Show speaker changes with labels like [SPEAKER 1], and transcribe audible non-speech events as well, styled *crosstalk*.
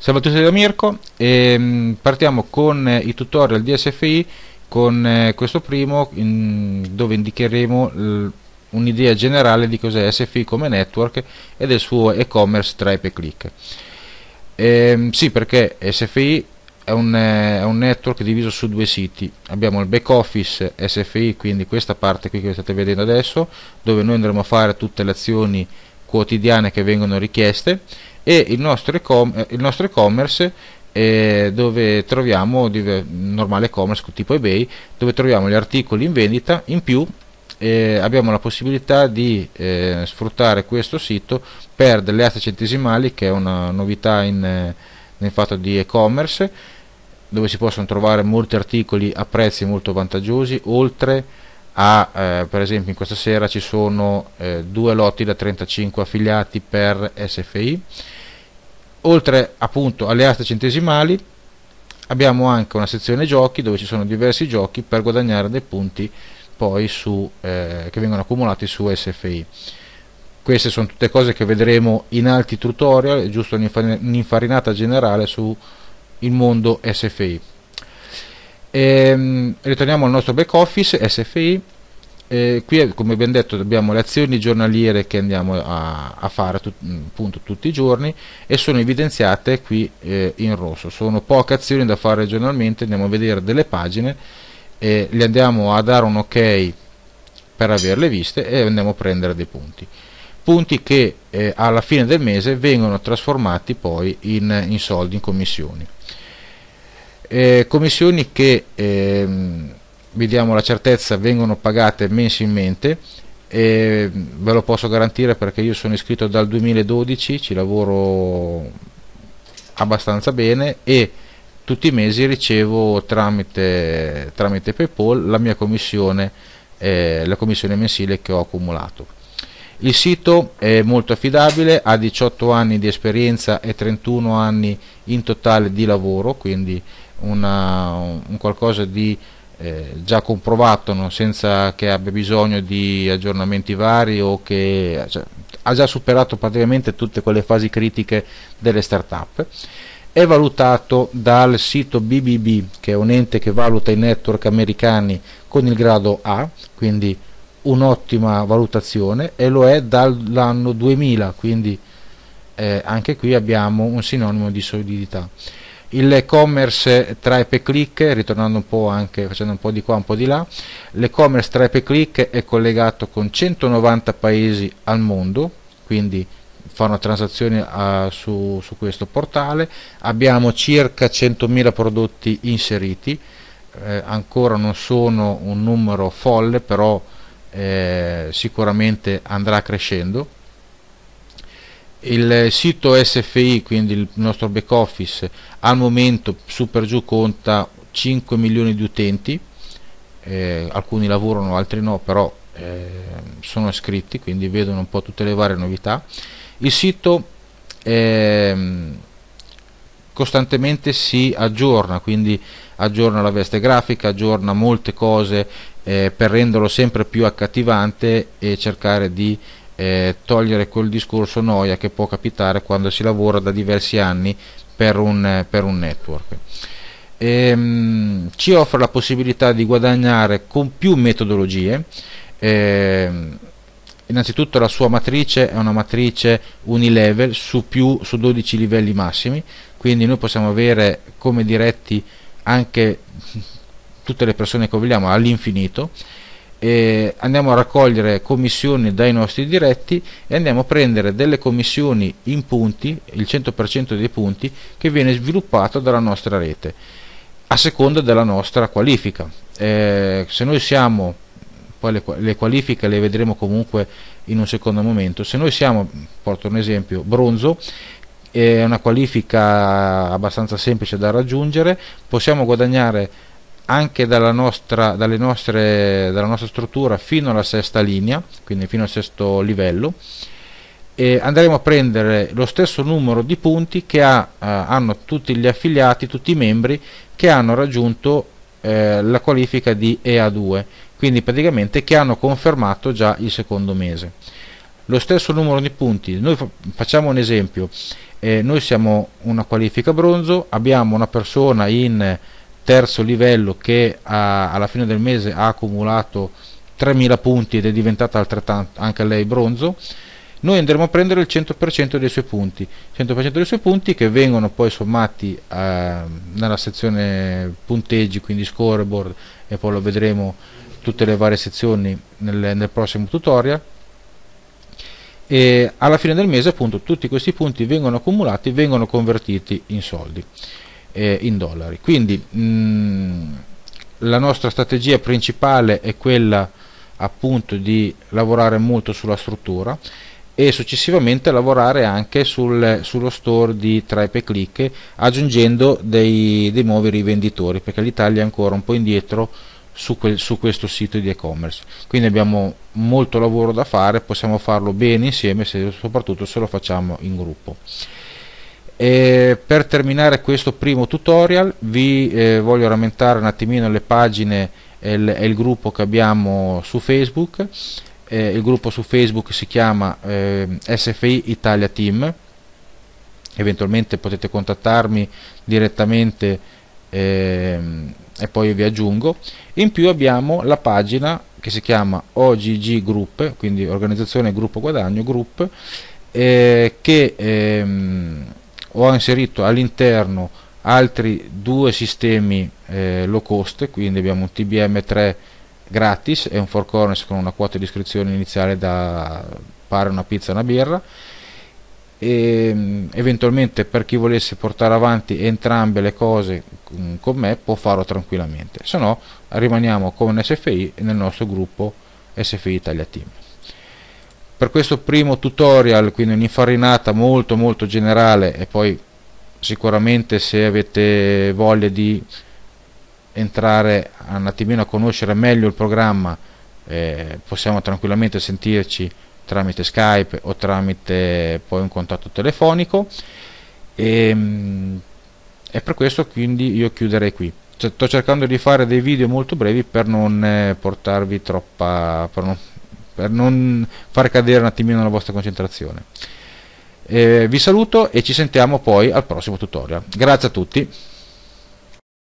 [SPEAKER 1] Salve a tutti da Mirko e ehm, partiamo con eh, i tutorial di SFI con eh, questo primo in, dove indicheremo un'idea generale di cos'è SFI come network e del suo e-commerce Stripe e Click ehm, sì perché SFI è un, eh, è un, network diviso su due siti abbiamo il back office SFI quindi questa parte qui che state vedendo adesso dove noi andremo a fare tutte le azioni quotidiane che vengono richieste e il nostro, eh, e-commerce eh, dove troviamo normale e-commerce tipo ebay dove troviamo gli articoli in vendita in più eh, abbiamo la possibilità di eh, sfruttare questo sito per delle aste centesimali che è una novità in, eh, nel fatto di e-commerce dove si possono trovare molti articoli a prezzi molto vantaggiosi oltre ha, eh, per esempio in questa sera ci sono eh, due lotti da 35 affiliati per SFI oltre appunto alle aste centesimali abbiamo anche una sezione giochi dove ci sono diversi giochi per guadagnare dei punti poi su, eh, che vengono accumulati su SFI queste sono tutte cose che vedremo in altri tutorial, giusto un'infarinata generale sul mondo SFI e, ehm, ritorniamo al nostro back office SFI e qui come abbiamo detto abbiamo le azioni giornaliere che andiamo a, a fare tut, mm, appunto, tutti i giorni e sono evidenziate qui eh, in rosso sono poche azioni da fare giornalmente andiamo a vedere delle pagine e le andiamo a dare un ok per averle viste e andiamo a prendere dei punti punti che eh, alla fine del mese vengono trasformati poi in, in soldi, in commissioni eh, commissioni che ehm, vediamo la certezza vengono pagate mensilmente e ve lo posso garantire perché io sono iscritto dal 2012 ci lavoro abbastanza bene e tutti i mesi ricevo tramite, tramite paypal la mia commissione eh, la commissione mensile che ho accumulato il sito è molto affidabile ha 18 anni di esperienza e 31 anni in totale di lavoro quindi una, un qualcosa di eh, già comprovato no? senza che abbia bisogno di aggiornamenti vari o che cioè, ha già superato praticamente tutte quelle fasi critiche delle start-up è valutato dal sito BBB che è un ente che valuta i network americani con il grado A quindi un'ottima valutazione e lo è dall'anno 2000 quindi eh, anche qui abbiamo un sinonimo di solidità l'e-commerce tra app per click, ritornando un po' anche facendo un po' di qua, un po' di là, l'e-commerce tra app per click è collegato con 190 paesi al mondo, quindi fanno transazioni a, ah, su, su questo portale, abbiamo circa 100.000 prodotti inseriti, eh, ancora non sono un numero folle, però eh, sicuramente andrà crescendo il sito SFI, quindi il nostro back office, al momento su per giù conta 5 milioni di utenti, eh, alcuni lavorano, altri no, però eh, sono iscritti, quindi vedono un po' tutte le varie novità. Il sito eh, costantemente si aggiorna, quindi aggiorna la veste grafica, aggiorna molte cose eh, per renderlo sempre più accattivante e cercare di eh, togliere quel discorso noia che può capitare quando si lavora da diversi anni per un, per un network. Ehm, ci offre la possibilità di guadagnare con più metodologie. Ehm, innanzitutto la sua matrice è una matrice unilevel su, più, su 12 livelli massimi, quindi noi possiamo avere come diretti anche *laughs* tutte le persone che vogliamo all'infinito eh, andiamo a raccogliere commissioni dai nostri diretti e andiamo a prendere delle commissioni in punti, il 100% dei punti, che viene sviluppato dalla nostra rete, a seconda della nostra qualifica. Eh, se noi siamo, poi le, le, qualifiche le vedremo comunque in un secondo momento, se noi siamo, porto un esempio, bronzo, è una qualifica abbastanza semplice da raggiungere, possiamo guadagnare anche dalla nostra, nostre, dalla nostra struttura fino alla sesta linea, quindi fino al sesto livello, e andremo a prendere lo stesso numero di punti che ha, eh, hanno tutti gli affiliati, tutti i membri che hanno raggiunto eh, la qualifica di EA2, quindi praticamente che hanno confermato già il secondo mese. Lo stesso numero di punti, noi facciamo un esempio, eh, noi siamo una qualifica bronzo, abbiamo una persona in terzo livello che ha, alla fine del mese ha accumulato 3000 punti ed è diventata altrettanto anche lei bronzo noi andremo a prendere il 100% dei suoi punti 100% dei suoi punti che vengono poi sommati eh, nella sezione punteggi quindi scoreboard e poi lo vedremo tutte le varie sezioni nel, nel prossimo tutorial e alla fine del mese appunto tutti questi punti vengono accumulati vengono convertiti in soldi eh, in dollari. Quindi mh, mm, la nostra strategia principale è quella appunto di lavorare molto sulla struttura e successivamente lavorare anche sul, sullo store di Tripe Click aggiungendo dei, dei nuovi rivenditori perché l'Italia è ancora un po' indietro su, quel, su, questo sito di e-commerce. Quindi abbiamo molto lavoro da fare, possiamo farlo bene insieme, se, soprattutto se lo facciamo in gruppo. E per terminare questo primo tutorial vi eh, voglio rammentare un attimino le pagine e il, il, gruppo che abbiamo su Facebook. Eh, il gruppo su Facebook si chiama eh, SFI Italia Team. Eventualmente potete contattarmi direttamente ehm, e poi vi aggiungo. In più abbiamo la pagina che si chiama OGG Group, quindi Organizzazione Gruppo Guadagno Group, eh, che ehm, ho inserito all'interno altri due sistemi eh, low cost quindi abbiamo un TBM3 gratis e un 4 Corners con una quota di iscrizione iniziale da pare una pizza e una birra e eventualmente per chi volesse portare avanti entrambe le cose mm, con me può farlo tranquillamente se no rimaniamo con SFI nel nostro gruppo SFI Italia Team per questo primo tutorial quindi un'infarinata molto molto generale e poi sicuramente se avete voglia di entrare un attimino a conoscere meglio il programma eh, possiamo tranquillamente sentirci tramite Skype o tramite poi un contatto telefonico e, ehm, e per questo quindi io chiuderei qui sto cercando di fare dei video molto brevi per non eh, portarvi troppa per non per non far cadere un attimino la vostra concentrazione. Eh, vi saluto e ci sentiamo poi al prossimo tutorial. Grazie a tutti.